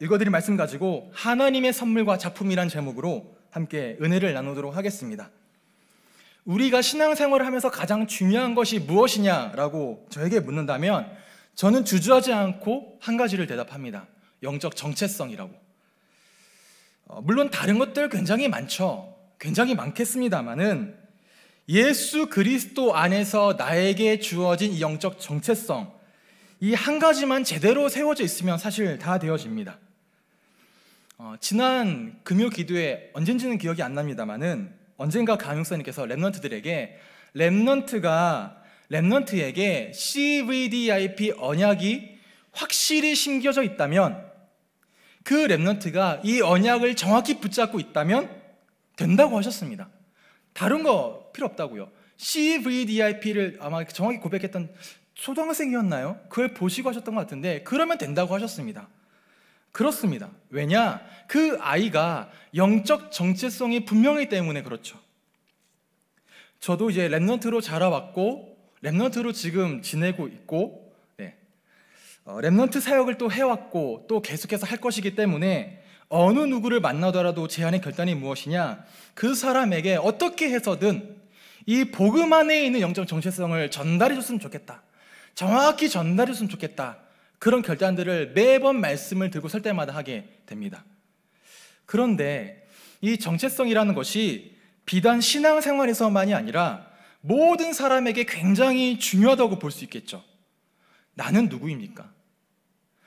읽어드릴 말씀 가지고 하나님의 선물과 작품이란 제목으로 함께 은혜를 나누도록 하겠습니다. 우리가 신앙생활을 하면서 가장 중요한 것이 무엇이냐라고 저에게 묻는다면 저는 주저하지 않고 한 가지를 대답합니다. 영적 정체성이라고. 어, 물론 다른 것들 굉장히 많죠. 굉장히 많겠습니다만은 예수 그리스도 안에서 나에게 주어진 이 영적 정체성 이한 가지만 제대로 세워져 있으면 사실 다 되어집니다. 어, 지난 금요 기도에 언젠지는 기억이 안 납니다만은 언젠가 강용사님께서 랩런트들에게 랩런트가 랩런트에게 CVDIP 언약이 확실히 심겨져 있다면 그 랩런트가 이 언약을 정확히 붙잡고 있다면 된다고 하셨습니다. 다른 거 필요 없다고요. CVDIP를 아마 정확히 고백했던 초등학생이었나요? 그걸 보시고 하셨던 것 같은데 그러면 된다고 하셨습니다. 그렇습니다. 왜냐? 그 아이가 영적 정체성이 분명히 때문에 그렇죠. 저도 이제 랩런트로 자라왔고 랩런트로 지금 지내고 있고 네. 어, 랩런트 사역을 또 해왔고 또 계속해서 할 것이기 때문에 어느 누구를 만나더라도 제안의 결단이 무엇이냐? 그 사람에게 어떻게 해서든 이 복음 안에 있는 영적 정체성을 전달해 줬으면 좋겠다. 정확히 전달했으면 좋겠다. 그런 결단들을 매번 말씀을 들고 설 때마다 하게 됩니다. 그런데 이 정체성이라는 것이 비단 신앙생활에서만이 아니라 모든 사람에게 굉장히 중요하다고 볼 수 있겠죠. 나는 누구입니까?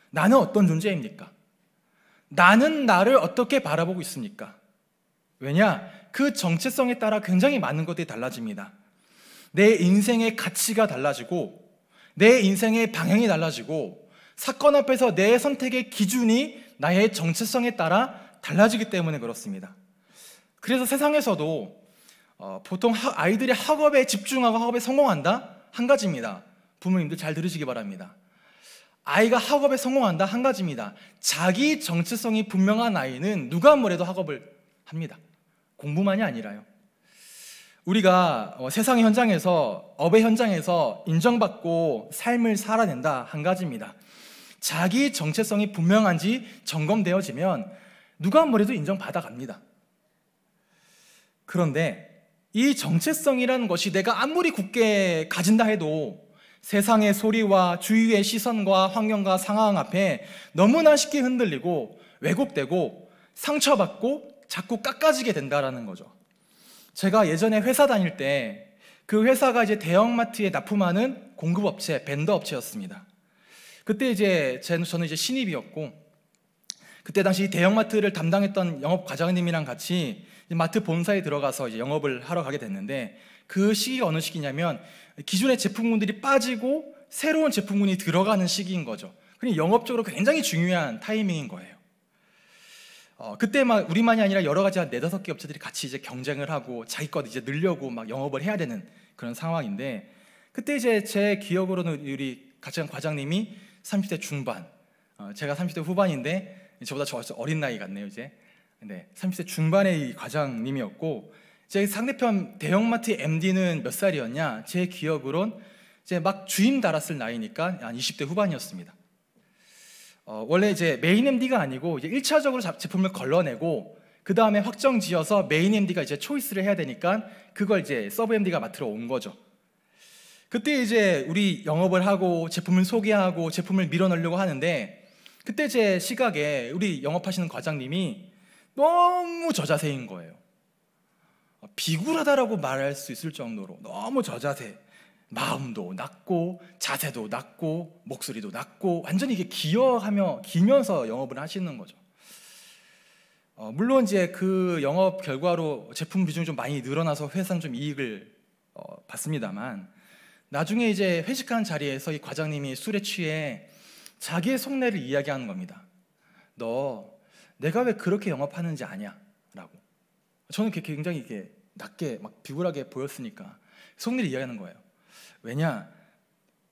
나는 어떤 존재입니까? 나는 나를 어떻게 바라보고 있습니까? 왜냐? 그 정체성에 따라 굉장히 많은 것들이 달라집니다. 내 인생의 가치가 달라지고 내 인생의 방향이 달라지고 사건 앞에서 내 선택의 기준이 나의 정체성에 따라 달라지기 때문에 그렇습니다. 그래서 세상에서도 어, 보통 하, 아이들이 학업에 집중하고 학업에 성공한다 한 가지입니다. 부모님들 잘 들으시기 바랍니다. 아이가 학업에 성공한다 한 가지입니다. 자기 정체성이 분명한 아이는 누가 뭐래도 학업을 합니다. 공부만이 아니라요. 우리가 어, 세상의 현장에서 업의 현장에서 인정받고 삶을 살아낸다 한 가지입니다. 자기 정체성이 분명한지 점검되어지면 누가 아래도 인정받아 갑니다. 그런데 이 정체성이라는 것이 내가 아무리 굳게 가진다 해도 세상의 소리와 주위의 시선과 환경과 상황 앞에 너무나 쉽게 흔들리고 왜곡되고 상처받고 자꾸 깎아지게 된다라는 거죠. 제가 예전에 회사 다닐 때 그 회사가 이제 대형마트에 납품하는 공급업체, 벤더 업체였습니다. 그때 이제 저는 이제 신입이었고 그때 당시 대형마트를 담당했던 영업 과장님이랑 같이 마트 본사에 들어가서 이제 영업을 하러 가게 됐는데 그 시기가 어느 시기냐면 기존의 제품군들이 빠지고 새로운 제품군이 들어가는 시기인 거죠. 그러니 영업적으로 굉장히 중요한 타이밍인 거예요. 어, 그때막 우리만이 아니라 여러 가지 한 네다섯 개 업체들이 같이 이제 경쟁을 하고 자기 것 이제 늘려고 막 영업을 해야 되는 그런 상황인데 그때 이제 제 기억으로는 우리 같이 과장님이 30대 중반, 어, 제가 30대 후반인데 저보다 저 어린 나이 같네요 이제. 네, 30대 중반의 과장님이었고 제 상대편 대형마트 MD는 몇 살이었냐? 제 기억으론 이제 막 주임 달았을 나이니까 한 20대 후반이었습니다. 어, 원래 이제 메인 MD가 아니고 이제 1차적으로 제품을 걸러내고 그 다음에 확정 지어서 메인 MD가 이제 초이스를 해야 되니까 그걸 이제 서브 MD가 맡으러 온 거죠. 그때 이제 우리 영업을 하고 제품을 소개하고 제품을 밀어넣으려고 하는데 그때 제 시각에 우리 영업하시는 과장님이 너무 저자세인 거예요. 어, 비굴하다라고 말할 수 있을 정도로 너무 저자세. 마음도 낮고 자세도 낮고 목소리도 낮고 완전히 이게 기여하며 기면서 영업을 하시는 거죠. 어, 물론 이제 그 영업 결과로 제품 비중이 좀 많이 늘어나서 회사는 좀 이익을 어, 받습니다만 나중에 이제 회식하 자리에서 이 과장님이 술에 취해 자기의 속내를 이야기하는 겁니다. 너 내가 왜 그렇게 영업하는지 아냐라고. 저는 굉장히 이게 낮게 막 비굴하게 보였으니까 속내를 이야기하는 거예요. 왜냐?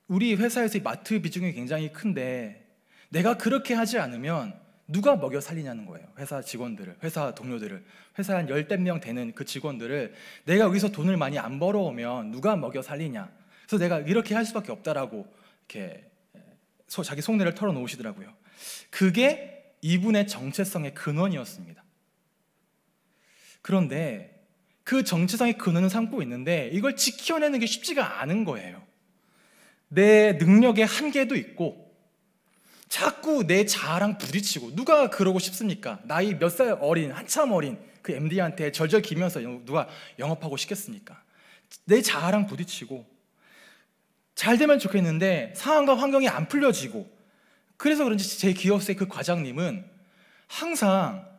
우리 회사에서 마트 비중이 굉장히 큰데 내가 그렇게 하지 않으면 누가 먹여 살리냐는 거예요. 회사 직원들을, 회사 동료들을, 회사 한 열댓 명 되는 그 직원들을 내가 여기서 돈을 많이 안 벌어오면 누가 먹여 살리냐. 그래서 내가 이렇게 할 수밖에 없다라고 이렇게 예, 자기 속내를 털어놓으시더라고요. 그게 이분의 정체성의 근원이었습니다. 그런데 그 정체성의 근원을 삼고 있는데 이걸 지켜내는 게 쉽지가 않은 거예요. 내 능력의 한계도 있고 자꾸 내 자아랑 부딪히고 누가 그러고 싶습니까? 나이 몇 살 어린 한참 어린 그 MD한테 절절 기면서 누가 영업하고 싶겠습니까? 내 자아랑 부딪히고 잘 되면 좋겠는데 상황과 환경이 안 풀려지고 그래서 그런지 제 기업의 그 과장님은 항상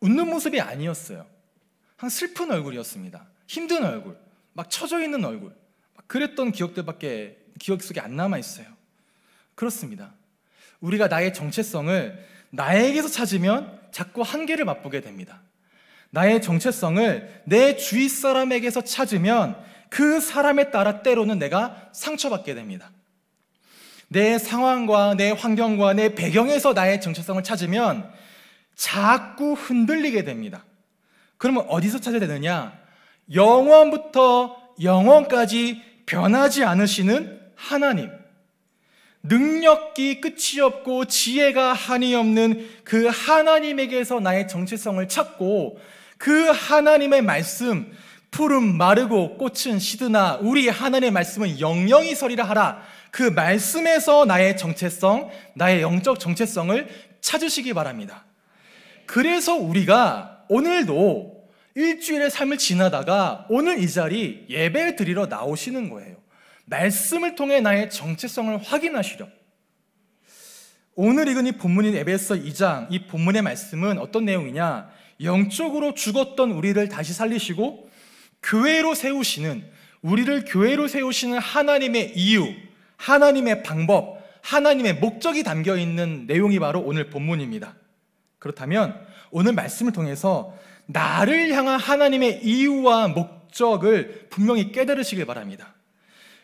웃는 모습이 아니었어요. 한 슬픈 얼굴이었습니다. 힘든 얼굴, 막 처져 있는 얼굴, 막 그랬던 기억들밖에 기억 속에 안 남아 있어요. 그렇습니다. 우리가 나의 정체성을 나에게서 찾으면 자꾸 한계를 맛보게 됩니다. 나의 정체성을 내 주위 사람에게서 찾으면 그 사람에 따라 때로는 내가 상처받게 됩니다. 내 상황과 내 환경과 내 배경에서 나의 정체성을 찾으면 자꾸 흔들리게 됩니다. 그러면 어디서 찾아야 되느냐? 영원부터 영원까지 변하지 않으시는 하나님. 능력이 끝이 없고 지혜가 한이 없는 그 하나님에게서 나의 정체성을 찾고 그 하나님의 말씀, 푸른 마르고 꽃은 시드나 우리 하나님의 말씀은 영영이 서리라 하라. 그 말씀에서 나의 정체성, 나의 영적 정체성을 찾으시기 바랍니다. 그래서 우리가 오늘도 일주일의 삶을 지나다가 오늘 이 자리 예배 드리러 나오시는 거예요. 말씀을 통해 나의 정체성을 확인하시려. 오늘 읽은 이 본문인 에베소 2장 이 본문의 말씀은 어떤 내용이냐? 영적으로 죽었던 우리를 다시 살리시고 교회로 세우시는 우리를 교회로 세우시는 하나님의 이유, 하나님의 방법, 하나님의 목적이 담겨 있는 내용이 바로 오늘 본문입니다. 그렇다면 오늘 말씀을 통해서 나를 향한 하나님의 이유와 목적을 분명히 깨달으시길 바랍니다.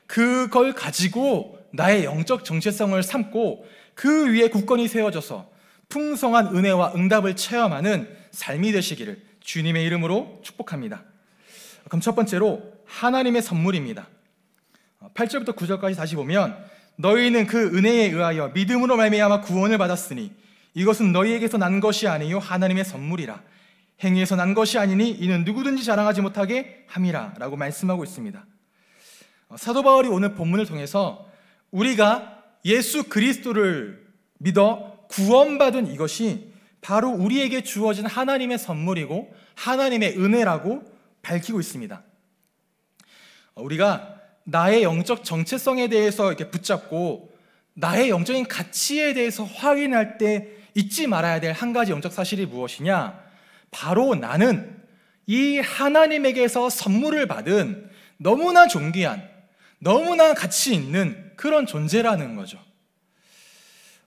그걸 가지고 나의 영적 정체성을 삼고 그 위에 굳건히 세워져서 풍성한 은혜와 응답을 체험하는 삶이 되시기를 주님의 이름으로 축복합니다. 그럼 첫 번째로 하나님의 선물입니다. 8절부터 어, 9절까지 다시 보면 너희는 그 은혜에 의하여 믿음으로 말미암아 구원을 받았으니 이것은 너희에게서 난 것이 아니요 하나님의 선물이라 행위에서 난 것이 아니니 이는 누구든지 자랑하지 못하게 함이라라고 말씀하고 있습니다. 어, 사도 바울이 오늘 본문을 통해서 우리가 예수 그리스도를 믿어 구원받은 이것이 바로 우리에게 주어진 하나님의 선물이고 하나님의 은혜라고 밝히고 있습니다. 어, 우리가 나의 영적 정체성에 대해서 이렇게 붙잡고 나의 영적인 가치에 대해서 확인할 때 잊지 말아야 될 한 가지 영적 사실이 무엇이냐? 바로 나는 이 하나님에게서 선물을 받은 너무나 존귀한, 너무나 가치 있는 그런 존재라는 거죠.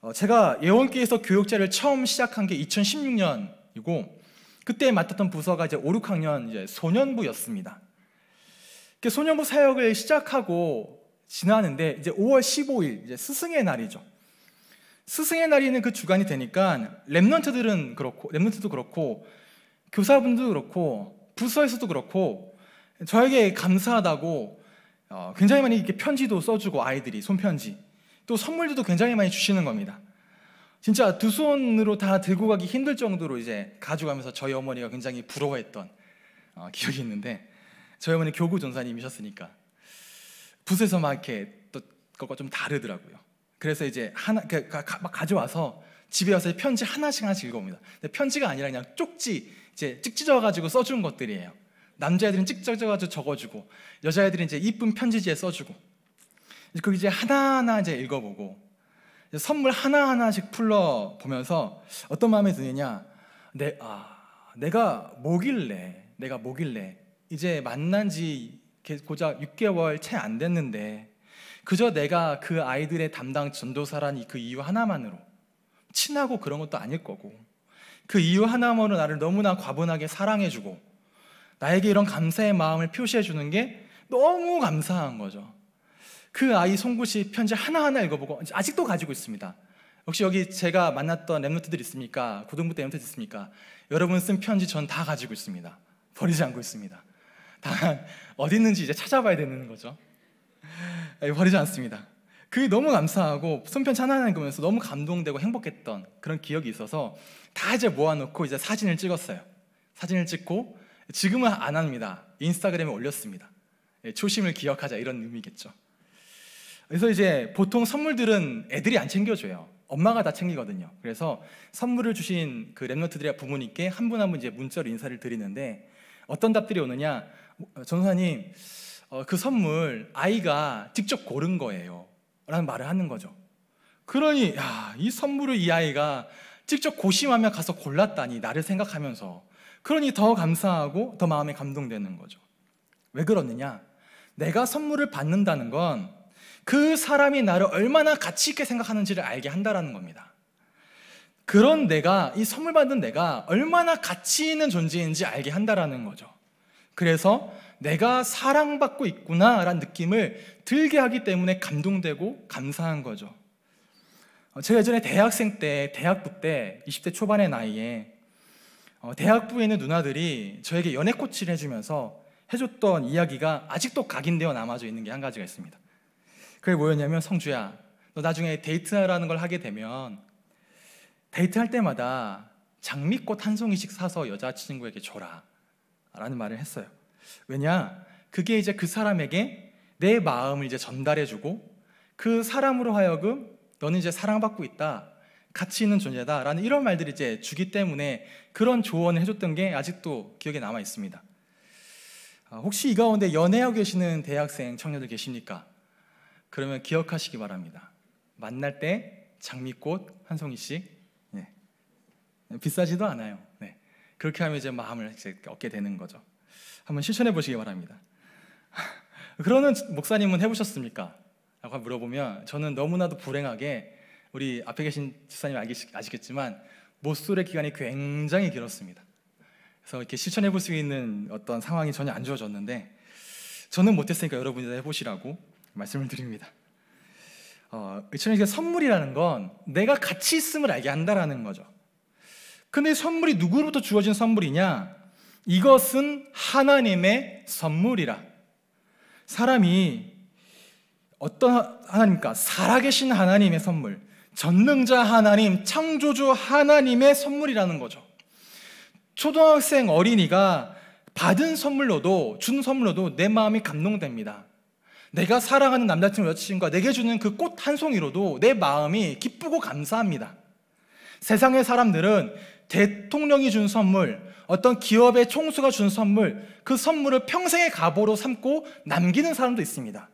어, 제가 예원기에서 교육제를 처음 시작한 게 2016년이고 그때 맡았던 부서가 이제 5, 6학년 이제 소년부였습니다. 소년부 사역을 시작하고 지나는데 이제 5월 15일 이제 스승의 날이죠. 스승의 날이 있는 그 주간이 되니까 랩런트들은 그렇고 랩런트도 그렇고 교사분도 그렇고 부서에서도 그렇고 저에게 감사하다고 어, 굉장히 많이 이렇게 편지도 써주고 아이들이 손편지 또 선물들도 굉장히 많이 주시는 겁니다. 진짜 두 손으로 다 들고 가기 힘들 정도로 이제 가져가면서 저희 어머니가 굉장히 부러워했던 어, 기억이 있는데 저희 어머니 교구 전사님이셨으니까 부서에서 막 이렇게 또 그것과 좀 다르더라고요. 그래서 이제 하나 그, 가, 가, 막 가져와서 집에 와서 편지 하나씩 하나씩 읽어봅니다. 근데 편지가 아니라 그냥 쪽지 이제 찍찢어가지고 써준 것들이에요. 남자애들은 찍찍어가지고 적어주고 여자애들은 이제 이쁜 편지지에 써주고 그걸 이제 하나하나 이제 읽어보고 이제 선물 하나하나씩 풀러 보면서 어떤 마음이 드느냐 내, 아, 내가 뭐길래 내가 뭐길래 이제 만난 지 고작 6개월 채 안 됐는데 그저 내가 그 아이들의 담당 전도사란니그 이유 하나만으로 친하고 그런 것도 아닐 거고 그 이유 하나만으로 나를 너무나 과분하게 사랑해주고 나에게 이런 감사의 마음을 표시해주는 게 너무 감사한 거죠. 그 아이 송구시 편지 하나하나 읽어보고 아직도 가지고 있습니다. 혹시 여기 제가 만났던 랩노트들 있습니까? 고등부 때 랩노트 있습니까? 여러분 쓴 편지 전 다 가지고 있습니다. 버리지 않고 있습니다. 다 어디 있는지 이제 찾아봐야 되는 거죠. 예, 버리지 않습니다. 그게 너무 감사하고 손편 하나하나 읽으면서 너무 감동되고 행복했던 그런 기억이 있어서 다 이제 모아놓고 이제 사진을 찍었어요. 사진을 찍고 지금은 안 합니다. 인스타그램에 올렸습니다. 예, 초심을 기억하자 이런 의미겠죠. 그래서 이제 보통 선물들은 애들이 안 챙겨줘요. 엄마가 다 챙기거든요. 그래서 선물을 주신 그 랩너트들의 부모님께 한 분 한 분 이제 문자로 인사를 드리는데 어떤 답들이 오느냐. 전사님, 어, 그 선물 아이가 직접 고른 거예요. 라는 말을 하는 거죠. 그러니, 야, 이 선물을 이 아이가 직접 고심하며 가서 골랐다니 나를 생각하면서 그러니 더 감사하고 더 마음에 감동되는 거죠. 왜 그러느냐? 내가 선물을 받는다는 건 그 사람이 나를 얼마나 가치 있게 생각하는지를 알게 한다라는 겁니다. 그런 내가 이 선물 받은 내가 얼마나 가치 있는 존재인지 알게 한다라는 거죠. 그래서 내가 사랑받고 있구나라는 느낌을 들게 하기 때문에 감동되고 감사한 거죠. 어, 제가 예전에 대학생 때, 대학부 때, 20대 초반의 나이에 어, 대학부에 있는 누나들이 저에게 연애코치를 해주면서 해줬던 이야기가 아직도 각인되어 남아져 있는 게 한 가지가 있습니다. 그게 뭐였냐면 성주야, 너 나중에 데이트라는 하걸 하게 되면 데이트할 때마다 장미꽃 한 송이씩 사서 여자친구에게 줘라 라는 말을 했어요. 왜냐? 그게 이제 그 사람에게 내 마음을 이제 전달해주고 그 사람으로 하여금 너는 이제 사랑받고 있다. 가치 있는 존재다라는 이런 말들이 이제 주기 때문에 그런 조언을 해줬던 게 아직도 기억에 남아 있습니다. 아, 혹시 이 가운데 연애하고 계시는 대학생 청년들 계십니까? 그러면 기억하시기 바랍니다. 만날 때 장미꽃 한 송이씩 네. 비싸지도 않아요. 네. 그렇게 하면 이제 마음을 이제 얻게 되는 거죠. 한번 실천해 보시기 바랍니다. 그러는 목사님은 해보셨습니까? 라고 물어보면 저는 너무나도 불행하게 우리 앞에 계신 집사님 아시겠지만 모쏠의 기간이 굉장히 길었습니다. 그래서 이렇게 실천해 볼수 있는 어떤 상황이 전혀 안 주어졌는데 저는 못했으니까 여러분이 해보시라고 말씀을 드립니다. 어, 의게 선물이라는 건 내가 같이 있음을 알게 한다라는 거죠. 근데 선물이 누구로부터 주어진 선물이냐? 이것은 하나님의 선물이라. 사람이 어떤 하나님과 살아계신 하나님의 선물, 전능자 하나님, 창조주 하나님의 선물이라는 거죠. 초등학생 어린이가 받은 선물로도, 준 선물로도 내 마음이 감동됩니다. 내가 사랑하는 남자친구, 여자친구가 내게 주는 그 꽃 한 송이로도 내 마음이 기쁘고 감사합니다. 세상의 사람들은 대통령이 준 선물, 어떤 기업의 총수가 준 선물, 그 선물을 평생의 가보로 삼고 남기는 사람도 있습니다.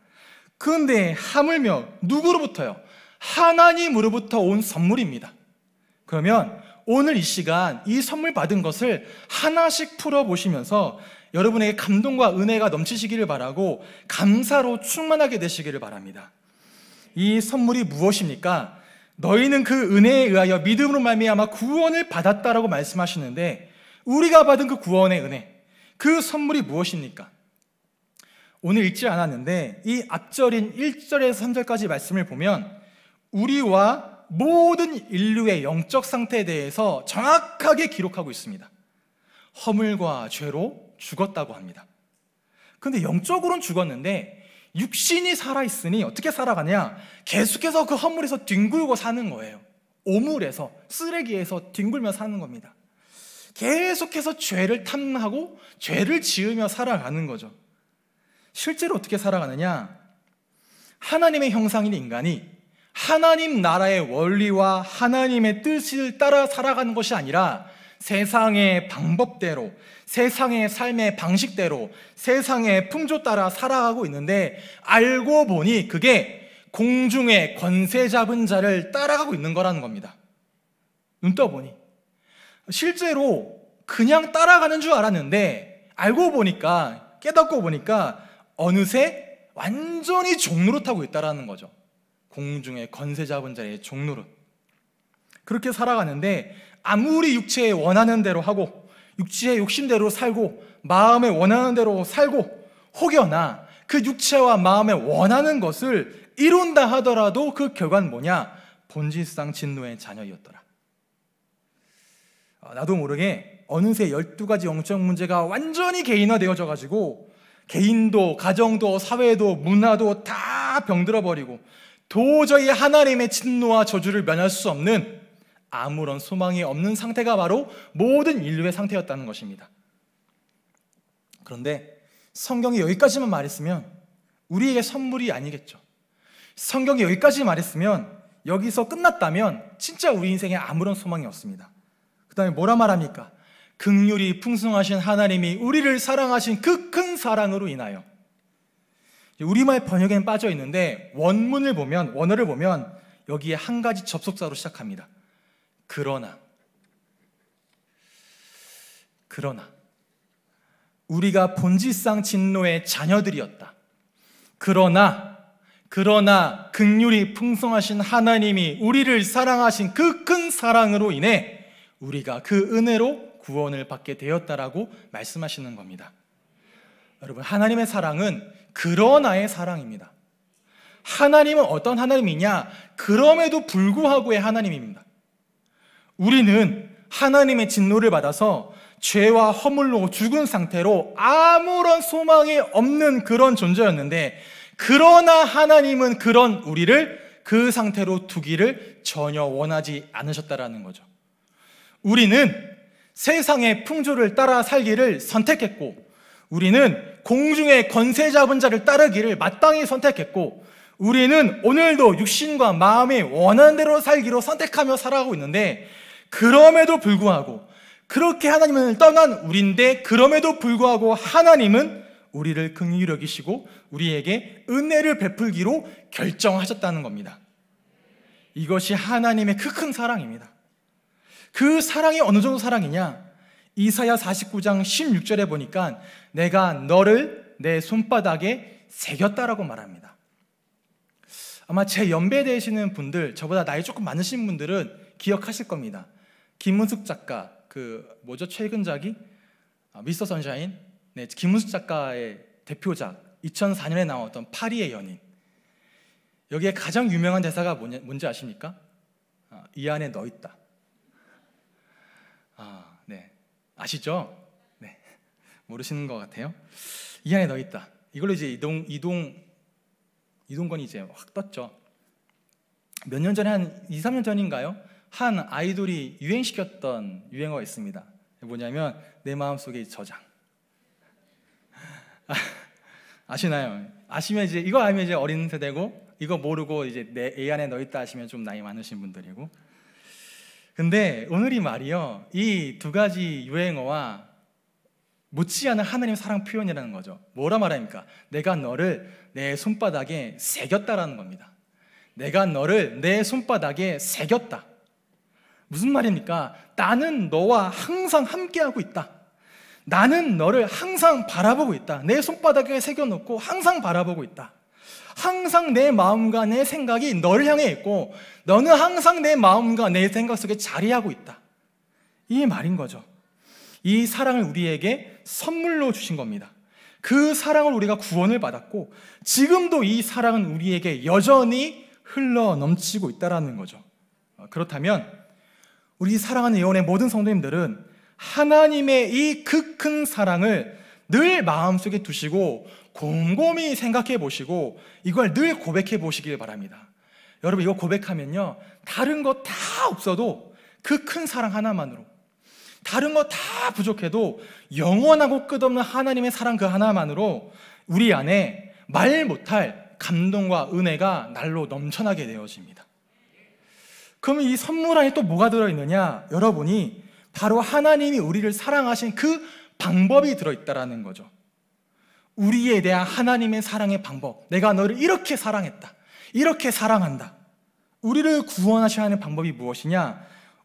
그런데 하물며 누구로부터요? 하나님으로부터 온 선물입니다. 그러면 오늘 이 시간 이 선물 받은 것을 하나씩 풀어보시면서 여러분에게 감동과 은혜가 넘치시기를 바라고 감사로 충만하게 되시기를 바랍니다. 이 선물이 무엇입니까? 너희는 그 은혜에 의하여 믿음으로 말미암아 구원을 받았다라고 말씀하시는데 우리가 받은 그 구원의 은혜, 그 선물이 무엇입니까? 오늘 읽지 않았는데 이 앞절인 1절에서 3절까지 말씀을 보면 우리와 모든 인류의 영적 상태에 대해서 정확하게 기록하고 있습니다. 허물과 죄로 죽었다고 합니다. 근데 영적으로는 죽었는데 육신이 살아있으니 어떻게 살아가냐? 계속해서 그 허물에서 뒹굴고 사는 거예요. 오물에서, 쓰레기에서 뒹굴며 사는 겁니다. 계속해서 죄를 탐하고 죄를 지으며 살아가는 거죠. 실제로 어떻게 살아가느냐? 하나님의 형상인 인간이 하나님 나라의 원리와 하나님의 뜻을 따라 살아가는 것이 아니라 세상의 방법대로, 세상의 삶의 방식대로, 세상의 풍조 따라 살아가고 있는데 알고 보니 그게 공중의 권세 잡은 자를 따라가고 있는 거라는 겁니다. 눈 떠보니. 실제로 그냥 따라가는 줄 알았는데 알고 보니까 깨닫고 보니까 어느새 완전히 종로릇하고 있다라는 거죠. 공중의 건세 잡은 자의 종로릇. 그렇게 살아가는데 아무리 육체에 원하는 대로 하고 육체의 욕심대로 살고 마음에 원하는 대로 살고 혹여나 그 육체와 마음에 원하는 것을 이룬다 하더라도 그 결과는 뭐냐? 본질상 진노의 자녀이었더라. 아, 나도 모르게 어느새 12가지 영적 문제가 완전히 개인화되어져 가지고 개인도, 가정도, 사회도, 문화도 다 병들어 버리고 도저히 하나님의 진노와 저주를 면할 수 없는 아무런 소망이 없는 상태가 바로 모든 인류의 상태였다는 것입니다. 그런데 성경이 여기까지만 말했으면 우리에게 선물이 아니겠죠. 성경이 여기까지 말했으면 여기서 끝났다면 진짜 우리 인생에 아무런 소망이 없습니다. 그 다음에 뭐라 말합니까? 극률이 풍성하신 하나님이 우리를 사랑하신 그 큰 사랑으로 인하여 우리말 번역에는 빠져 있는데 원문을 보면 원어를 보면 여기에 한 가지 접속사로 시작합니다. 그러나 그러나 우리가 본질상 진노의 자녀들이었다. 그러나 그러나 극률이 풍성하신 하나님이 우리를 사랑하신 그 큰 사랑으로 인해 우리가 그 은혜로 구원을 받게 되었다라고 말씀하시는 겁니다. 여러분, 하나님의 사랑은 그러나의 사랑입니다. 하나님은 어떤 하나님이냐? 그럼에도 불구하고의 하나님입니다. 우리는 하나님의 진노를 받아서 죄와 허물로 죽은 상태로 아무런 소망이 없는 그런 존재였는데, 그러나 하나님은 그런 우리를 그 상태로 두기를 전혀 원하지 않으셨다라는 거죠. 우리는 세상의 풍조를 따라 살기를 선택했고 우리는 공중의 권세 잡은 자를 따르기를 마땅히 선택했고 우리는 오늘도 육신과 마음이 원하는 대로 살기로 선택하며 살아가고 있는데 그럼에도 불구하고 그렇게 하나님을 떠난 우리인데 그럼에도 불구하고 하나님은 우리를 긍휼히 여기시고 우리에게 은혜를 베풀기로 결정하셨다는 겁니다. 이것이 하나님의 크큰 그 사랑입니다. 그 사랑이 어느 정도 사랑이냐? 이사야 49장 16절에 보니까 내가 너를 내 손바닥에 새겼다라고 말합니다. 아마 제 연배 되시는 분들, 저보다 나이 조금 많으신 분들은 기억하실 겁니다. 김문숙 작가, 그 뭐죠? 최근작이 아, 미스터 선샤인. 네, 김문숙 작가의 대표작 2004년에 나왔던 파리의 연인. 여기에 가장 유명한 대사가 뭔지 아십니까? 아, 이 안에 너 있다. 아, 네. 아시죠? 네. 모르시는 것 같아요. 이 안에 너 있다. 이걸로 이제 이동 이동 이동권이 이제 확 떴죠. 몇 년 전에 한 2, 3년 전인가요? 한 아이돌이 유행시켰던 유행어가 있습니다. 뭐냐면 내 마음속의 저장. 아, 아시나요? 아시면 이제 이거 알면 이제 어린 세대고 이거 모르고 이제 내애 안에 너 있다 하시면 좀 나이 많으신 분들이고 근데 오늘이 말이요. 이 두 가지 유행어와 묻지않은 하나님 의 사랑 표현이라는 거죠. 뭐라 말합니까? 내가 너를 내 손바닥에 새겼다라는 겁니다. 내가 너를 내 손바닥에 새겼다. 무슨 말입니까? 나는 너와 항상 함께하고 있다. 나는 너를 항상 바라보고 있다. 내 손바닥에 새겨놓고 항상 바라보고 있다. 항상 내 마음과 내 생각이 너를 향해 있고 너는 항상 내 마음과 내 생각 속에 자리하고 있다. 이 말인 거죠. 이 사랑을 우리에게 선물로 주신 겁니다. 그 사랑을 우리가 구원을 받았고 지금도 이 사랑은 우리에게 여전히 흘러 넘치고 있다라는 거죠. 어, 그렇다면 우리 사랑하는 예원의 모든 성도님들은 하나님의 이 극큰 그 사랑을 늘 마음속에 두시고 곰곰이 생각해 보시고 이걸 늘 고백해 보시길 바랍니다. 여러분 이거 고백하면요. 다른 거 다 없어도 그 큰 사랑 하나만으로 다른 거 다 부족해도 영원하고 끝없는 하나님의 사랑 그 하나만으로 우리 안에 말 못할 감동과 은혜가 날로 넘쳐나게 되어집니다. 그러이 선물 안에 또 뭐가 들어있느냐? 여러분이 바로 하나님이 우리를 사랑하신 그 방법이 들어있다라는 거죠. 우리에 대한 하나님의 사랑의 방법. 내가 너를 이렇게 사랑했다. 이렇게 사랑한다. 우리를 구원하셔야 하는 방법이 무엇이냐?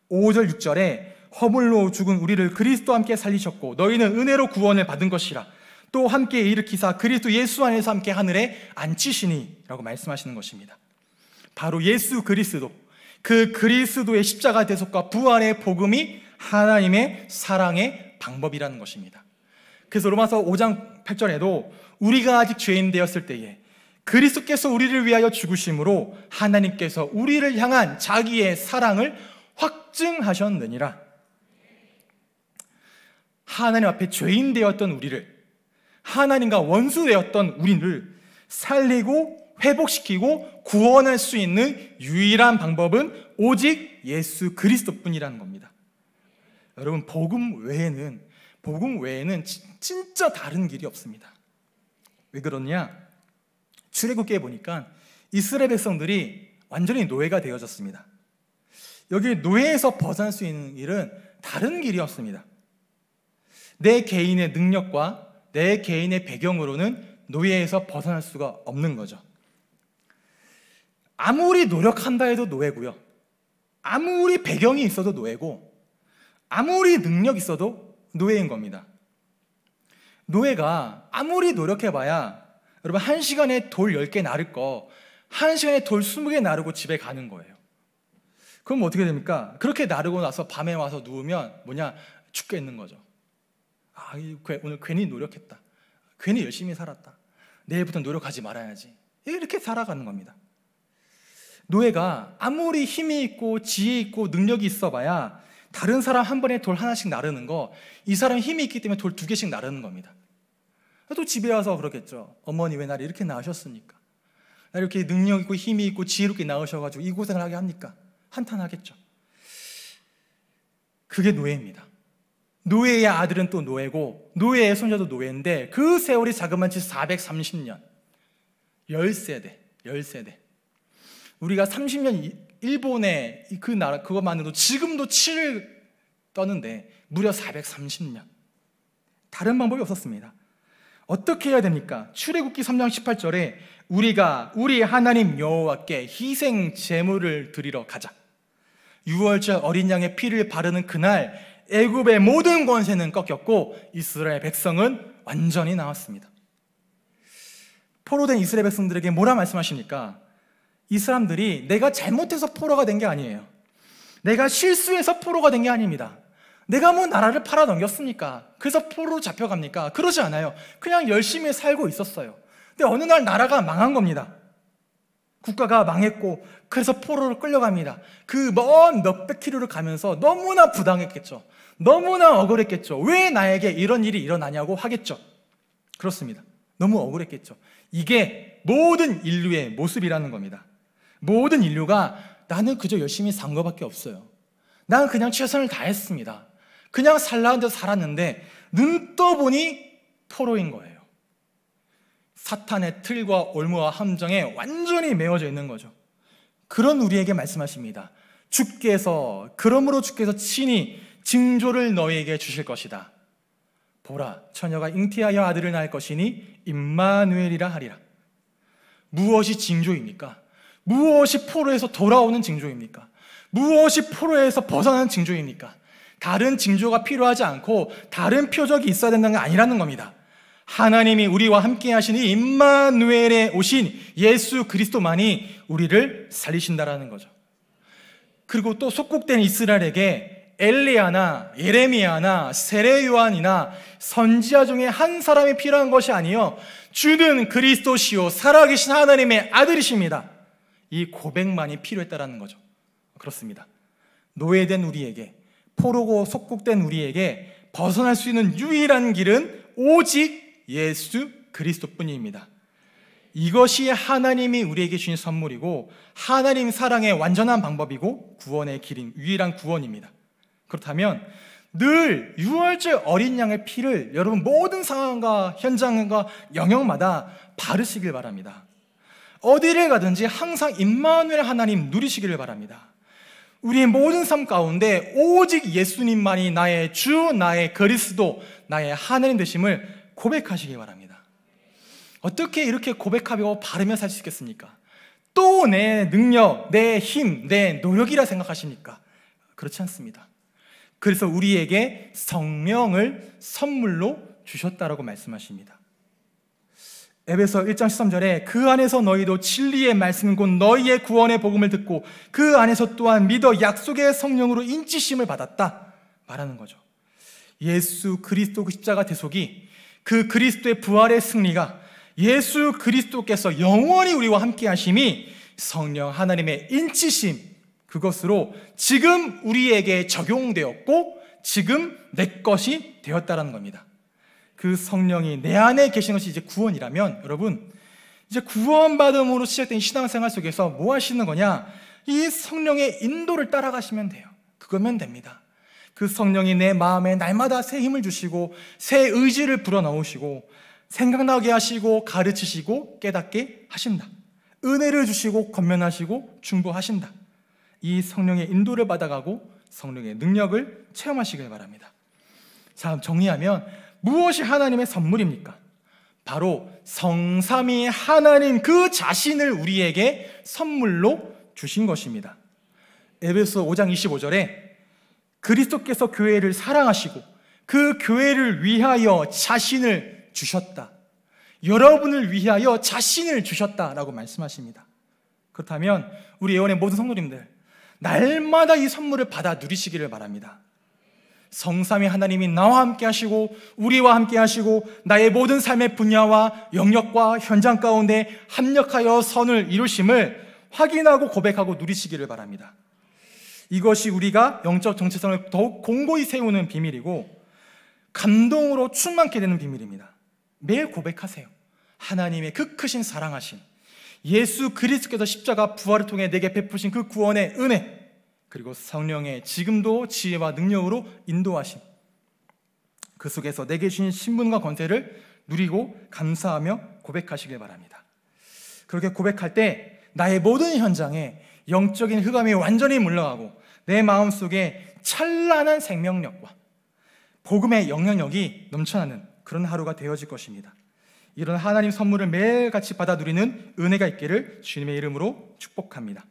5절 6절에 허물로 죽은 우리를 그리스도와 함께 살리셨고 너희는 은혜로 구원을 받은 것이라 또 함께 일으키사 그리스도 예수 안에서 함께 하늘에 앉히시니라고 말씀하시는 것입니다. 바로 예수 그리스도 그 그리스도의 십자가 대속과 부활의 복음이 하나님의 사랑의 방법이라는 것입니다. 그래서 로마서 5장 8절에도 우리가 아직 죄인 되었을 때에 그리스도께서 우리를 위하여 죽으심으로 하나님께서 우리를 향한 자기의 사랑을 확증하셨느니라. 하나님 앞에 죄인 되었던 우리를 하나님과 원수 되었던 우리를 살리고 회복시키고 구원할 수 있는 유일한 방법은 오직 예수 그리스도뿐이라는 겁니다. 여러분 복음 외에는 복음 외에는 진짜 다른 길이 없습니다. 왜 그러냐? 출애굽기에 보니까 이스라엘 백성들이 완전히 노예가 되어졌습니다. 여기 노예에서 벗어날 수 있는 일은 다른 길이 없습니다. 내 개인의 능력과 내 개인의 배경으로는 노예에서 벗어날 수가 없는 거죠. 아무리 노력한다 해도 노예고요. 아무리 배경이 있어도 노예고, 아무리 능력 있어도 노예인 겁니다. 노예가 아무리 노력해봐야 여러분 한 시간에 돌 10개 나를 거 한 시간에 돌 20개 나르고 집에 가는 거예요. 그럼 어떻게 됩니까? 그렇게 나르고 나서 밤에 와서 누우면 뭐냐 죽겠는 거죠. 아 오늘 괜히 노력했다. 괜히 열심히 살았다. 내일부터 노력하지 말아야지. 이렇게 살아가는 겁니다. 노예가 아무리 힘이 있고 지혜 있고 능력이 있어봐야 다른 사람 한 번에 돌 하나씩 나르는 거, 이 사람 힘이 있기 때문에 돌 두 개씩 나르는 겁니다. 또 집에 와서 그러겠죠. 어머니 왜 나를 이렇게 낳으셨습니까? 나 이렇게 능력 있고 힘이 있고 지혜롭게 낳으셔가지고 이 고생을 하게 합니까? 한탄하겠죠. 그게 노예입니다. 노예의 아들은 또 노예고 노예의 손자도 노예인데 그 세월이 자그만치 430년. 10세대, 10세대. 우리가 30년 일본의 그 나라 그것만으로 지금도 치를 떠는데 무려 430년. 다른 방법이 없었습니다. 어떻게 해야 됩니까? 출애굽기 3장 18절에 우리가 우리 하나님 여호와께 희생 제물을 드리러 가자. 6월절 어린 양의 피를 바르는 그날 애굽의 모든 권세는 꺾였고 이스라엘 백성은 완전히 나왔습니다. 포로된 이스라엘 백성들에게 뭐라 말씀하십니까? 이 사람들이 내가 잘못해서 포로가 된 게 아니에요. 내가 실수해서 포로가 된 게 아닙니다. 내가 뭐 나라를 팔아넘겼습니까? 그래서 포로로 잡혀갑니까? 그러지 않아요. 그냥 열심히 살고 있었어요. 근데 어느 날 나라가 망한 겁니다. 국가가 망했고 그래서 포로로 끌려갑니다. 그 먼 몇백 키로를 가면서 너무나 부당했겠죠. 너무나 억울했겠죠. 왜 나에게 이런 일이 일어나냐고 하겠죠. 그렇습니다. 너무 억울했겠죠. 이게 모든 인류의 모습이라는 겁니다. 모든 인류가 나는 그저 열심히 산 것밖에 없어요. 나는 그냥 최선을 다했습니다. 그냥 살라는 대로 살았는데 눈 떠보니 포로인 거예요. 사탄의 틀과 올무와 함정에 완전히 메워져 있는 거죠. 그런 우리에게 말씀하십니다. 주께서 그러므로 주께서 친히 징조를 너희에게 주실 것이다. 보라 처녀가 잉태하여 아들을 낳을 것이니 임마누엘이라 하리라. 무엇이 징조입니까? 무엇이 포로에서 돌아오는 징조입니까? 무엇이 포로에서 벗어나는 징조입니까? 다른 징조가 필요하지 않고 다른 표적이 있어야 된다는 게 아니라는 겁니다. 하나님이 우리와 함께 하시니 임마누엘에 오신 예수 그리스도만이 우리를 살리신다라는 거죠. 그리고 또 속국된 이스라엘에게 엘리아나 예레미야나 세례요한이나 선지자 중에 한 사람이 필요한 것이 아니요 주는 그리스도시요 살아계신 하나님의 아들이십니다. 이 고백만이 필요했다라는 거죠. 그렇습니다. 노예된 우리에게 포로고 속국된 우리에게 벗어날 수 있는 유일한 길은 오직 예수 그리스도뿐입니다. 이것이 하나님이 우리에게 주신 선물이고 하나님 사랑의 완전한 방법이고 구원의 길인 유일한 구원입니다. 그렇다면 늘유월절 어린 양의 피를 여러분 모든 상황과 현장과 영역마다 바르시길 바랍니다. 어디를 가든지 항상 임마누엘 하나님 누리시기를 바랍니다. 우리의 모든 삶 가운데 오직 예수님만이 나의 주, 나의 그리스도, 나의 하나님 되심을 고백하시기 바랍니다. 어떻게 이렇게 고백하고 바르며 살 수 있겠습니까? 또 내 능력, 내 힘, 내 노력이라 생각하십니까? 그렇지 않습니다. 그래서 우리에게 성령을 선물로 주셨다라고 말씀하십니다. 에베소 1장 13절에 그 안에서 너희도 진리의 말씀곧 너희의 구원의 복음을 듣고 그 안에서 또한 믿어 약속의 성령으로 인치심을 받았다 말하는 거죠. 예수 그리스도 그 십자가 대속이 그 그리스도의 부활의 승리가 예수 그리스도께서 영원히 우리와 함께 하심이 성령 하나님의 인치심 그것으로 지금 우리에게 적용되었고 지금 내 것이 되었다라는 겁니다. 그 성령이 내 안에 계신 것이 이제 구원이라면 여러분 이제 구원받음으로 시작된 신앙생활 속에서 뭐 하시는 거냐? 이 성령의 인도를 따라가시면 돼요. 그거면 됩니다. 그 성령이 내 마음에 날마다 새 힘을 주시고 새 의지를 불어넣으시고 생각나게 하시고 가르치시고 깨닫게 하신다. 은혜를 주시고 권면하시고 중보하신다. 이 성령의 인도를 받아가고 성령의 능력을 체험하시길 바랍니다. 자, 정리하면 무엇이 하나님의 선물입니까? 바로 성삼위 하나님 그 자신을 우리에게 선물로 주신 것입니다. 에베소 5장 25절에 그리스도께서 교회를 사랑하시고 그 교회를 위하여 자신을 주셨다. 여러분을 위하여 자신을 주셨다라고 말씀하십니다. 그렇다면 우리 예원의 모든 성도님들 날마다 이 선물을 받아 누리시기를 바랍니다. 성삼위 하나님이 나와 함께 하시고 우리와 함께 하시고 나의 모든 삶의 분야와 영역과 현장 가운데 합력하여 선을 이루심을 확인하고 고백하고 누리시기를 바랍니다. 이것이 우리가 영적 정체성을 더욱 공고히 세우는 비밀이고 감동으로 충만케 되는 비밀입니다. 매일 고백하세요. 하나님의 그 크신 사랑하신 예수 그리스께서 십자가 부활을 통해 내게 베푸신 그 구원의 은혜 그리고 성령의 지금도 지혜와 능력으로 인도하심. 그 속에서 내게 주신 신분과 권세를 누리고 감사하며 고백하시길 바랍니다. 그렇게 고백할 때 나의 모든 현장에 영적인 흑암이 완전히 물러가고 내 마음 속에 찬란한 생명력과 복음의 영향력이 넘쳐나는 그런 하루가 되어질 것입니다. 이런 하나님 선물을 매일같이 받아 누리는 은혜가 있기를 주님의 이름으로 축복합니다.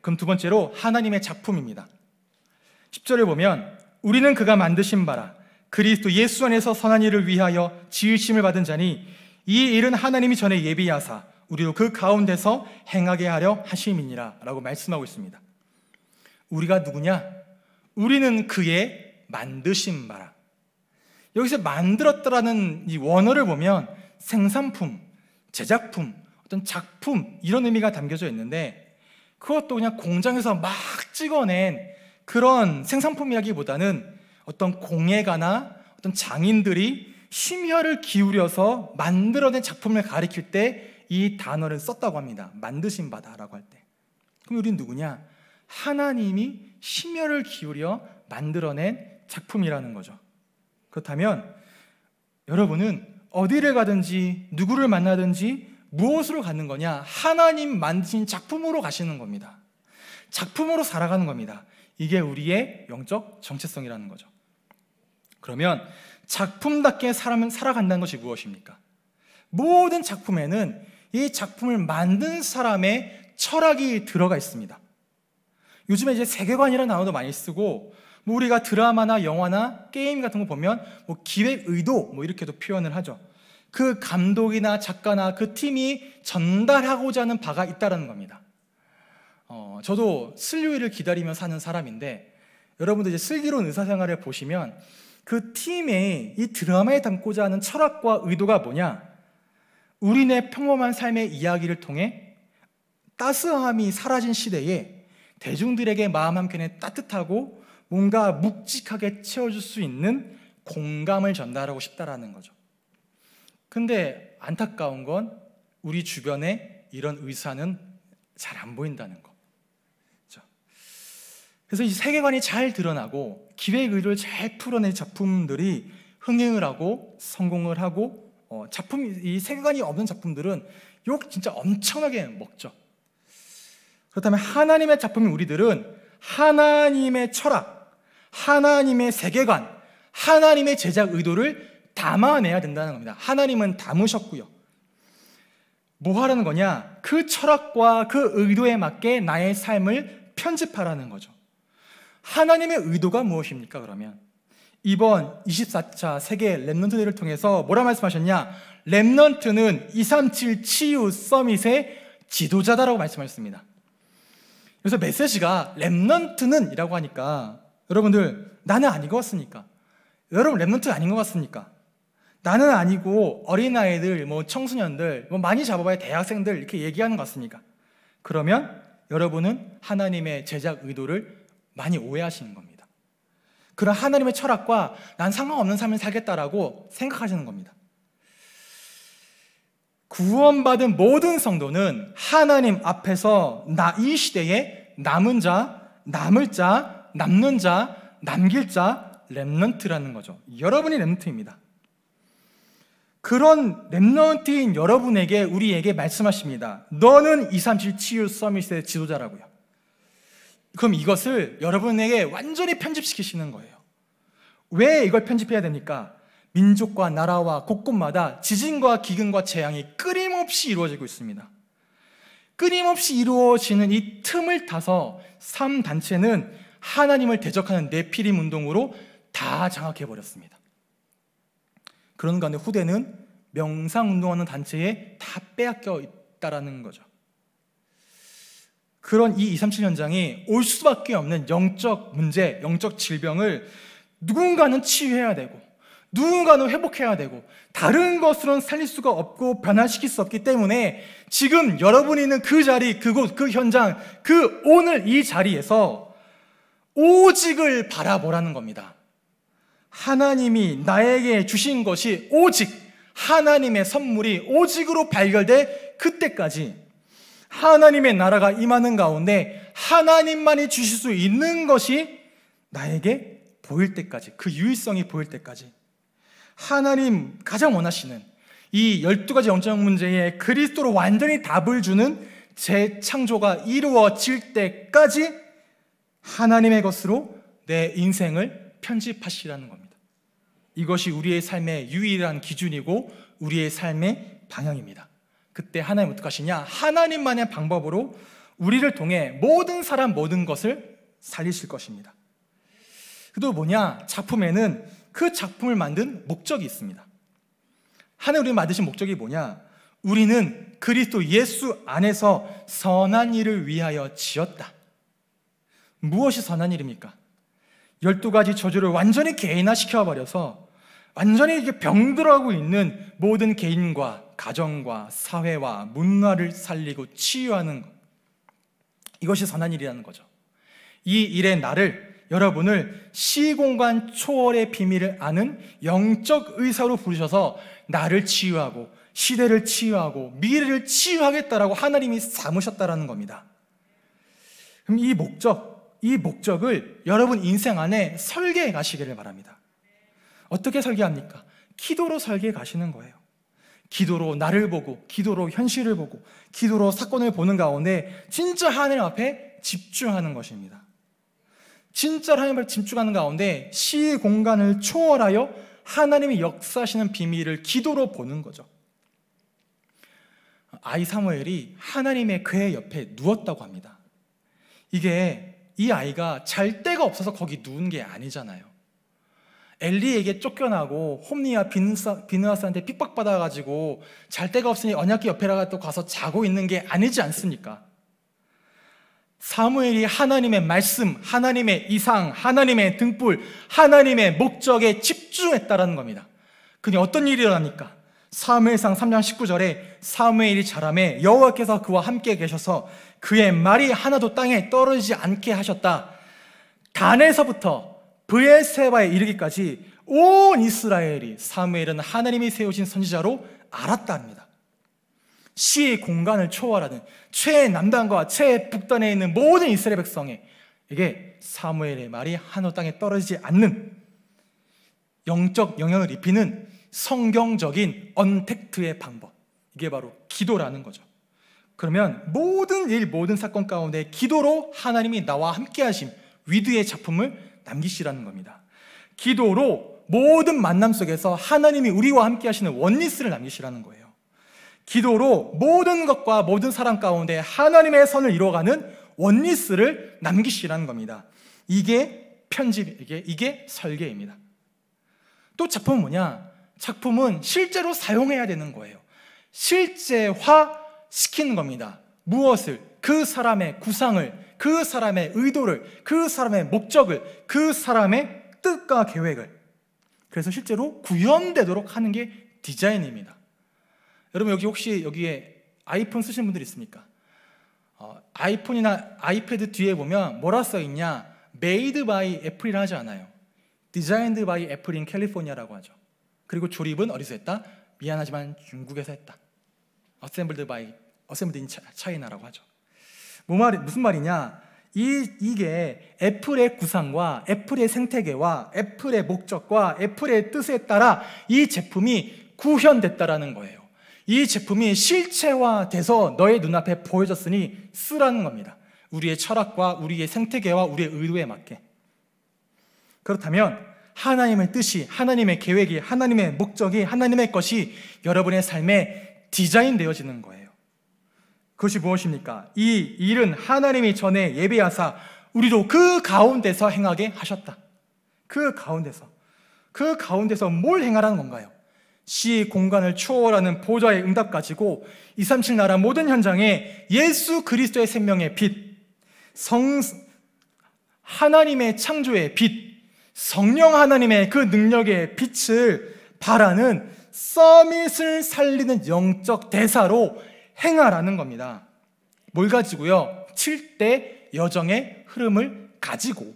그럼 두 번째로 하나님의 작품입니다. 10절을 보면 우리는 그가 만드신 바라 그리스도 예수 안에서 선한 일을 위하여 지으심을 받은 자니 이 일은 하나님이 전에 예비하사 우리도 그 가운데서 행하게 하려 하심이니라 라고 말씀하고 있습니다. 우리가 누구냐? 우리는 그의 만드신 바라. 여기서 만들었다라는 이 원어를 보면 생산품, 제작품, 어떤 작품 이런 의미가 담겨져 있는데 그것도 그냥 공장에서 막 찍어낸 그런 생산품이라기보다는 어떤 공예가나 어떤 장인들이 심혈을 기울여서 만들어낸 작품을 가리킬 때 이 단어를 썼다고 합니다. 만드신 바다라고 할 때. 그럼 우린 누구냐? 하나님이 심혈을 기울여 만들어낸 작품이라는 거죠. 그렇다면 여러분은 어디를 가든지 누구를 만나든지 무엇으로 가는 거냐? 하나님 만드신 작품으로 가시는 겁니다. 작품으로 살아가는 겁니다. 이게 우리의 영적 정체성이라는 거죠. 그러면 작품답게 사람은 살아간다는 것이 무엇입니까? 모든 작품에는 이 작품을 만든 사람의 철학이 들어가 있습니다. 요즘에 이제 세계관이라는 단어도 많이 쓰고 뭐 우리가 드라마나 영화나 게임 같은 거 보면 뭐 기획 의도 뭐 이렇게도 표현을 하죠. 그 감독이나 작가나 그 팀이 전달하고자 하는 바가 있다는 겁니다. 어, 저도 슬류일을 기다리며 사는 사람인데 여러분들 이제 슬기로운 의사생활을 보시면 그 팀의 이 드라마에 담고자 하는 철학과 의도가 뭐냐? 우리네 평범한 삶의 이야기를 통해 따스함이 사라진 시대에 대중들에게 마음 한켠에 따뜻하고 뭔가 묵직하게 채워줄 수 있는 공감을 전달하고 싶다라는 거죠. 근데 안타까운 건 우리 주변에 이런 의사는 잘 안 보인다는 거. 그렇죠? 그래서 이 세계관이 잘 드러나고 기획 의를잘 풀어낸 작품들이 흥행을 하고 성공을 하고 어, 작품 이 세계관이 없는 작품들은 욕 진짜 엄청나게 먹죠. 그렇다면 하나님의 작품인 우리들은 하나님의 철학, 하나님의 세계관, 하나님의 제작 의도를 담아내야 된다는 겁니다. 하나님은 담으셨고요. 뭐 하라는 거냐? 그 철학과 그 의도에 맞게 나의 삶을 편집하라는 거죠. 하나님의 의도가 무엇입니까, 그러면? 이번 24차 세계 랩런트들을 통해서 뭐라 말씀하셨냐? 랩런트는 237 치유 서밋의 지도자다라고 말씀하셨습니다. 그래서 메시지가 랩런트는 이라고 하니까 여러분들 나는 아닌 것 같습니까? 여러분 랩런트 아닌 것 같습니까? 나는 아니고 어린아이들, 뭐 청소년들, 뭐 많이 잡아봐야 대학생들 이렇게 얘기하는 것 같습니까? 그러면 여러분은 하나님의 제작 의도를 많이 오해하시는 겁니다. 그런 하나님의 철학과 난 상관없는 삶을 살겠다라고 생각하시는 겁니다. 구원받은 모든 성도는 하나님 앞에서 나이 시대에 남은 자, 남을 자, 남는 자, 남길 자, 렘넌트라는 거죠. 여러분이 렘넌트입니다. 그런 랩런트인 여러분에게 우리에게 말씀하십니다. 너는 237 치유 서밋의 지도자라고요. 그럼 이것을 여러분에게 완전히 편집시키시는 거예요. 왜 이걸 편집해야 됩니까? 민족과 나라와 곳곳마다 지진과 기근과 재앙이 끊임없이 이루어지고 있습니다. 끊임없이 이루어지는 이 틈을 타서 3단체는 하나님을 대적하는 네피림 운동으로 다 장악해버렸습니다. 그런 가운데 후대는 명상 운동하는 단체에 다 빼앗겨 있다라는 거죠. 그런 이 2, 3, 7현장이 올 수밖에 없는 영적 문제, 영적 질병을 누군가는 치유해야 되고 누군가는 회복해야 되고 다른 것으로는 살릴 수가 없고 변화시킬 수 없기 때문에 지금 여러분이 있는 그 자리, 그곳, 그 현장, 그 오늘 이 자리에서 오직을 바라보라는 겁니다. 하나님이 나에게 주신 것이 오직 하나님의 선물이 오직으로 발결될 그때까지 하나님의 나라가 임하는 가운데 하나님만이 주실 수 있는 것이 나에게 보일 때까지 그 유일성이 보일 때까지 하나님 가장 원하시는 이 12가지 영적 문제에 그리스도로 완전히 답을 주는 재창조가 이루어질 때까지 하나님의 것으로 내 인생을 편집하시라는 겁니다. 이것이 우리의 삶의 유일한 기준이고 우리의 삶의 방향입니다. 그때 하나님 어떻게 하시냐? 하나님만의 방법으로 우리를 통해 모든 사람 모든 것을 살리실 것입니다. 그도 뭐냐? 작품에는 그 작품을 만든 목적이 있습니다. 하나님 만드신 목적이 뭐냐? 우리는 그리스도 예수 안에서 선한 일을 위하여 지었다. 무엇이 선한 일입니까? 12가지 저주를 완전히 개인화시켜버려서 완전히 이게 병들어가고 있는 모든 개인과 가정과 사회와 문화를 살리고 치유하는 것. 이것이 선한 일이라는 거죠. 이 일에 나를 여러분을 시공간 초월의 비밀을 아는 영적 의사로 부르셔서 나를 치유하고 시대를 치유하고 미래를 치유하겠다라고 하나님이 삼으셨다라는 겁니다. 그럼 이 목적, 이 목적을 여러분 인생 안에 설계해 가시기를 바랍니다. 어떻게 설계합니까? 기도로 설계해 가시는 거예요. 기도로 나를 보고, 기도로 현실을 보고, 기도로 사건을 보는 가운데 진짜 하늘 앞에 집중하는 것입니다. 진짜 하나 앞에 집중하는 가운데 시 공간을 초월하여 하나님이 역사하시는 비밀을 기도로 보는 거죠. 아이 사무엘이 하나님의 괴 옆에 누웠다고 합니다. 이게 이 아이가 잘 데가 없어서 거기 누운 게 아니잖아요. 엘리에게 쫓겨나고 홈니와 비누아스한테 핍박받아가지고 잘 데가 없으니 언약궤 옆에라도 가서 자고 있는 게 아니지 않습니까? 사무엘이 하나님의 말씀, 하나님의 이상, 하나님의 등불, 하나님의 목적에 집중했다라는 겁니다. 그니 어떤 일이 일어납니까? 사무엘상 3장 19절에 사무엘이 자람에 여호와께서 그와 함께 계셔서 그의 말이 하나도 땅에 떨어지지 않게 하셨다. 단에서부터 브에세바에 이르기까지 온 이스라엘이 사무엘은 하나님이 세우신 선지자로 알았다 니다 시의 공간을 초월하는 최남단과 최북단에 있는 모든 이스라엘 백성에게 사무엘의 말이 한우 땅에 떨어지지 않는 영적 영향을 입히는 성경적인 언택트의 방법. 이게 바로 기도라는 거죠. 그러면 모든 일, 모든 사건 가운데 기도로 하나님이 나와 함께 하심, 위드의 작품을 남기시라는 겁니다. 기도로 모든 만남 속에서 하나님이 우리와 함께 하시는 원리스를 남기시라는 거예요. 기도로 모든 것과 모든 사람 가운데 하나님의 선을 이루어가는 원리스를 남기시라는 겁니다. 이게 편집, 이게, 이게 설계입니다. 또 작품은 뭐냐? 작품은 실제로 사용해야 되는 거예요. 실제화 시키는 겁니다. 무엇을? 그 사람의 구상을, 그 사람의 의도를, 그 사람의 목적을, 그 사람의 뜻과 계획을. 그래서 실제로 구현되도록 하는 게 디자인입니다. 여러분 여기 혹시 여기에 아이폰 쓰신 분들 있습니까? 어, 아이폰이나 아이패드 뒤에 보면 뭐라 써 있냐? Made by 애플이라 하지 않아요. Designed by 애플인 캘리포니아라고 하죠. 그리고 조립은 어디서 했다? 미안하지만 중국에서 했다. 어셈블드 바이 어셈블드 인 차이나라고 하죠. 뭐 말, 무슨 말이냐? 이, 이게 애플의 구상과 애플의 생태계와 애플의 목적과 애플의 뜻에 따라 이 제품이 구현됐다라는 거예요. 이 제품이 실체화돼서 너의 눈앞에 보여졌으니 쓰라는 겁니다. 우리의 철학과 우리의 생태계와 우리의 의도에 맞게. 그렇다면 하나님의 뜻이, 하나님의 계획이, 하나님의 목적이, 하나님의 것이 여러분의 삶에 디자인되어지는 거예요. 그것이 무엇입니까? 이 일은 하나님이 전에 예배하사 우리도 그 가운데서 행하게 하셨다. 그 가운데서. 그 가운데서 뭘 행하라는 건가요? 시 공간을 추월하는 보좌의 응답 가지고 237 나라 모든 현장에 예수 그리스도의 생명의 빛, 성 하나님의 창조의 빛, 성령 하나님의 그 능력의 빛을 바라는 서밋을 살리는 영적 대사로 행하라는 겁니다. 뭘 가지고요? 7대 여정의 흐름을 가지고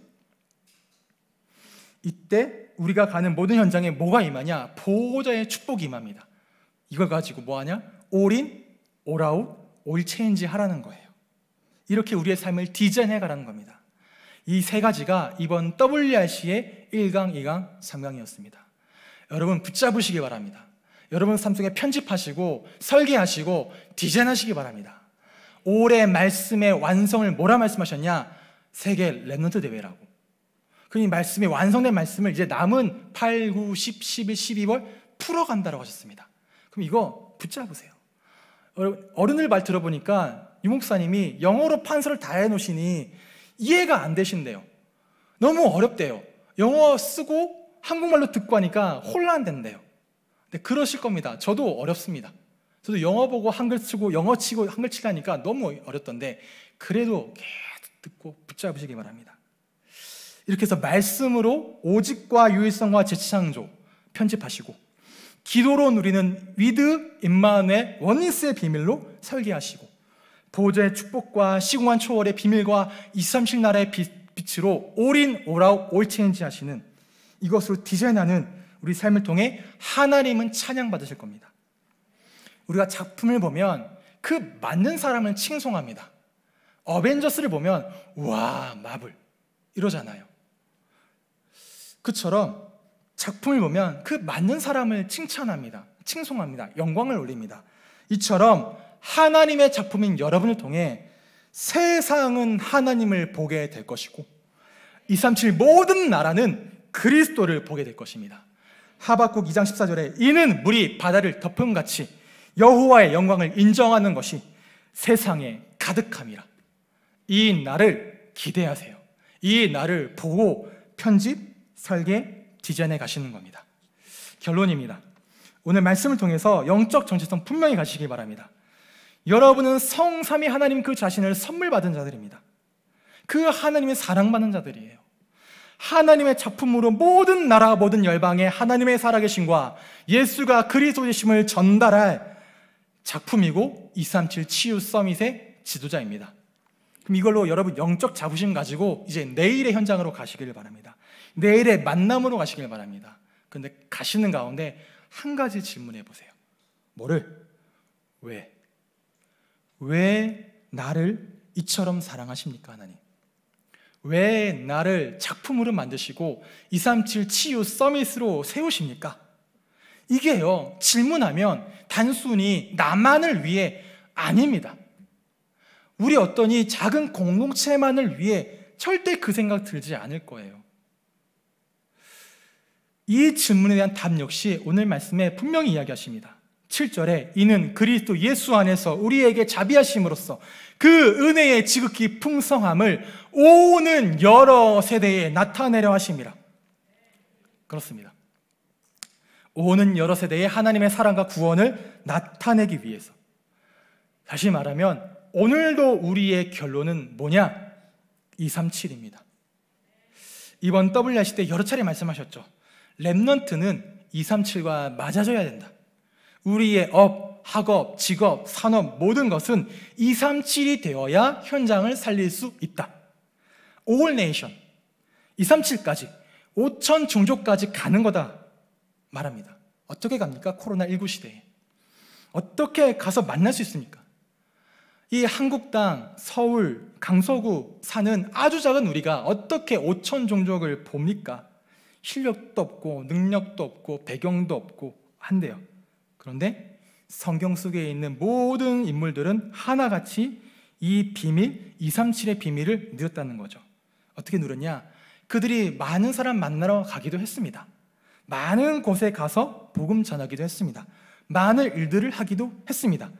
이때 우리가 가는 모든 현장에 뭐가 임하냐? 보호자의 축복이 임합니다. 이걸 가지고 뭐하냐? 올인, 올아웃, 올체인지 하라는 거예요. 이렇게 우리의 삶을 디자인해 가라는 겁니다. 이세 가지가 이번 WRC의 1강, 2강, 3강이었습니다. 여러분 붙잡으시기 바랍니다. 여러분 삶 속에 편집하시고 설계하시고 디자인하시기 바랍니다. 올해 말씀의 완성을 뭐라 말씀하셨냐? 세계 랩런트 대회라고. 그러니 말씀의 완성된 말씀을 이제 남은 8, 9, 10, 11, 12월 풀어간다라고 하셨습니다. 그럼 이거 붙잡으세요. 어른을 말 들어보니까 유 목사님이 영어로 판서를 다 해놓으시니 이해가 안 되신대요. 너무 어렵대요. 영어 쓰고 한국말로 듣고 하니까 혼란된대요. 근데 그러실 겁니다. 저도 어렵습니다. 저도 영어 보고 한글 쓰고 영어 치고 한글 치라니까 너무 어렵던데 그래도 계속 듣고 붙잡으시기 바랍니다. 이렇게 해서 말씀으로 오직과 유일성과 재치창조 편집하시고 기도로 누리는 위드 임마의 원리스의 비밀로 설계하시고 보호자의 축복과 시공한 초월의 비밀과 237 나라의 빛, 으로 올인 오라웃 올체인지 하시는 이것으로 디자인하는 우리 삶을 통해 하나님은 찬양받으실 겁니다. 우리가 작품을 보면 그 맞는 사람을 칭송합니다. 어벤져스를 보면 와 마블 이러잖아요. 그처럼 작품을 보면 그 맞는 사람을 칭찬합니다. 칭송합니다. 영광을 올립니다. 이처럼 하나님의 작품인 여러분을 통해 세상은 하나님을 보게 될 것이고 237 모든 나라는 그리스도를 보게 될 것입니다. 하박국 2장 14절에 이는 물이 바다를 덮음 같이 여호와의 영광을 인정하는 것이 세상에 가득함이라. 이 날을 기대하세요. 이 날을 보고 편집, 설계, 디자인에 가시는 겁니다. 결론입니다. 오늘 말씀을 통해서 영적 정체성 분명히 가시기 바랍니다. 여러분은 성삼위 하나님 그 자신을 선물 받은 자들입니다. 그 하나님의 사랑받는 자들이에요. 하나님의 작품으로 모든 나라 모든 열방에 하나님의 살아계신과 예수가 그리스도이심을 전달할 작품이고 237 치유 서밋의 지도자입니다. 그럼 이걸로 여러분 영적 자부심 가지고 이제 내일의 현장으로 가시길 바랍니다. 내일의 만남으로 가시길 바랍니다. 근데 가시는 가운데 한 가지 질문해 보세요. 뭐를? 왜? 왜 나를 이처럼 사랑하십니까, 하나님? 왜 나를 작품으로 만드시고 237 치유 서밋으로 세우십니까? 이게요, 질문하면 단순히 나만을 위해 아닙니다. 우리 어떤 이 작은 공동체만을 위해 절대 그 생각 들지 않을 거예요. 이 질문에 대한 답 역시 오늘 말씀에 분명히 이야기하십니다. 7절에 이는 그리스도 예수 안에서 우리에게 자비하심으로써 그 은혜의 지극히 풍성함을 오는 여러 세대에 나타내려 하십니다 그렇습니다. 오는 여러 세대에 하나님의 사랑과 구원을 나타내기 위해서. 다시 말하면 오늘도 우리의 결론은 뭐냐? 237입니다. 이번 WRC 때 여러 차례 말씀하셨죠. 랩넌트는 237과 맞아져야 된다. 우리의 업, 학업, 직업, 산업 모든 것은 2, 3, 7이 되어야 현장을 살릴 수 있다. All n a t i o 2, 3, 7까지, 5천 종족까지 가는 거다 말합니다. 어떻게 갑니까? 코로나19 시대에. 어떻게 가서 만날 수 있습니까? 이 한국 당 서울, 강서구 사는 아주 작은 우리가 어떻게 5천 종족을 봅니까? 실력도 없고 능력도 없고 배경도 없고 한데요. 그런데 성경 속에 있는 모든 인물들은 하나같이 이 비밀, 237의 비밀을 누렸다는 거죠. 어떻게 누렸냐? 그들이 많은 사람 만나러 가기도 했습니다. 많은 곳에 가서 복음 전하기도 했습니다. 많은 일들을 하기도 했습니다.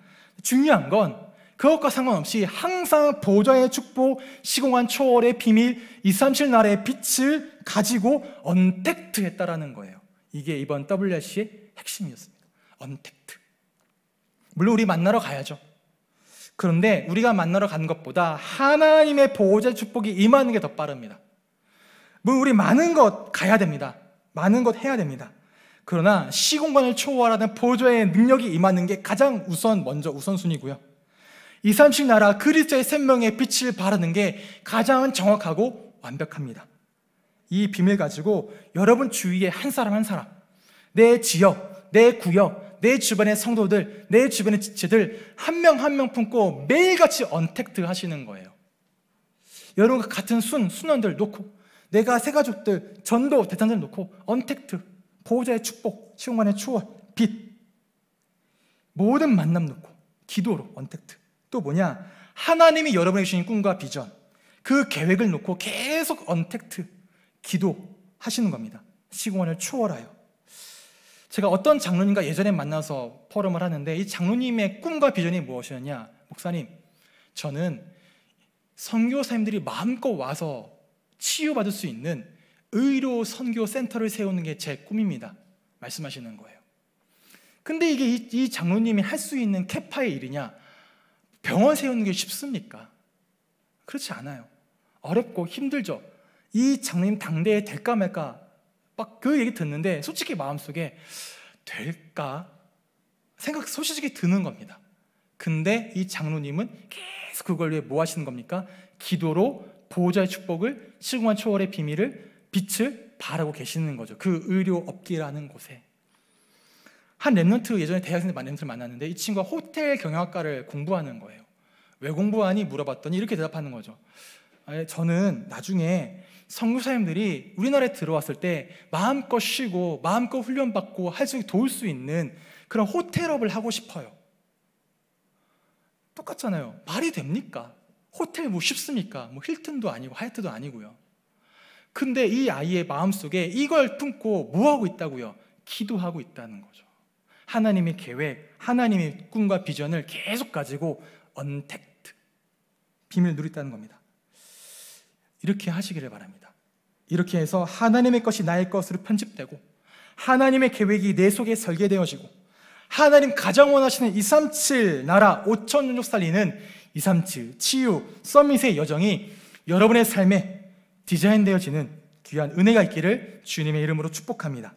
중요한 건 그것과 상관없이 항상 보좌의 축복, 시공한 초월의 비밀, 237 날의 빛을 가지고 언택트했다라는 거예요. 이게 이번 WRC의 핵심이었습니다. 언택트. 물론 우리 만나러 가야죠. 그런데 우리가 만나러 간 것보다 하나님의 보호자 축복이 임하는 게 더 빠릅니다. 물론 뭐 우리 많은 것 가야 됩니다. 많은 것 해야 됩니다. 그러나 시공간을 초월하는 보조의 능력이 임하는 게 가장 우선 먼저 우선순위고요. 이삼십 나라 그리스도의 생명의 빛을 바라는 게 가장 정확하고 완벽합니다. 이 비밀 가지고 여러분 주위에 한 사람 한 사람, 내 지역, 내 구역, 내 주변의 성도들, 내 주변의 지체들 한 명 한 명 품고 매일같이 언택트 하시는 거예요. 여러분과 같은 순, 순원들 놓고 내가 새가족들, 전도, 대탄자 놓고 언택트, 보호자의 축복, 시공간의 추월, 빛 모든 만남 놓고 기도로 언택트 또 뭐냐 하나님이 여러분에게 주신 꿈과 비전 그 계획을 놓고 계속 언택트 기도하시는 겁니다. 시공간을 초월하여 제가 어떤 장로님과 예전에 만나서 포럼을 하는데 이 장로님의 꿈과 비전이 무엇이었냐? 목사님, 저는 선교사님들이 마음껏 와서 치유받을 수 있는 의료 선교 센터를 세우는 게 제 꿈입니다. 말씀하시는 거예요. 근데 이게 이, 이 장로님이 할 수 있는 캐파의 일이냐? 병원 세우는 게 쉽습니까? 그렇지 않아요. 어렵고 힘들죠. 이 장로님 당대에 될까 말까 막그 얘기 듣는데 솔직히 마음속에 될까 생각 소시직히 드는 겁니다. 근데 이 장로님은 계속 그걸 위해 뭐 하시는 겁니까? 기도로 보호자의 축복을 시공간 초월의 비밀을 빛을 바라고 계시는 거죠. 그 의료 업계라는 곳에 한 랩런트 예전에 대학생 랩런트를 만났는데 이 친구가 호텔 경영학과를 공부하는 거예요. 왜 공부하니 물어봤더니 이렇게 대답하는 거죠. 저는 나중에 성교사님들이 우리나라에 들어왔을 때 마음껏 쉬고 마음껏 훈련받고 할수 도울 수 있는 그런 호텔업을 하고 싶어요. 똑같잖아요. 말이 됩니까? 호텔 뭐 쉽습니까? 뭐 힐튼도 아니고 하이트도 아니고요. 근데 이 아이의 마음속에 이걸 품고 뭐하고 있다고요? 기도하고 있다는 거죠. 하나님의 계획, 하나님의 꿈과 비전을 계속 가지고 언택트, 비밀 누리다는 겁니다. 이렇게 하시기를 바랍니다. 이렇게 해서 하나님의 것이 나의 것으로 편집되고 하나님의 계획이 내 속에 설계되어지고 하나님 가장 원하시는 237 나라 5천 종족 살리는 237 치유 서밋의 여정이 여러분의 삶에 디자인되어지는 귀한 은혜가 있기를 주님의 이름으로 축복합니다.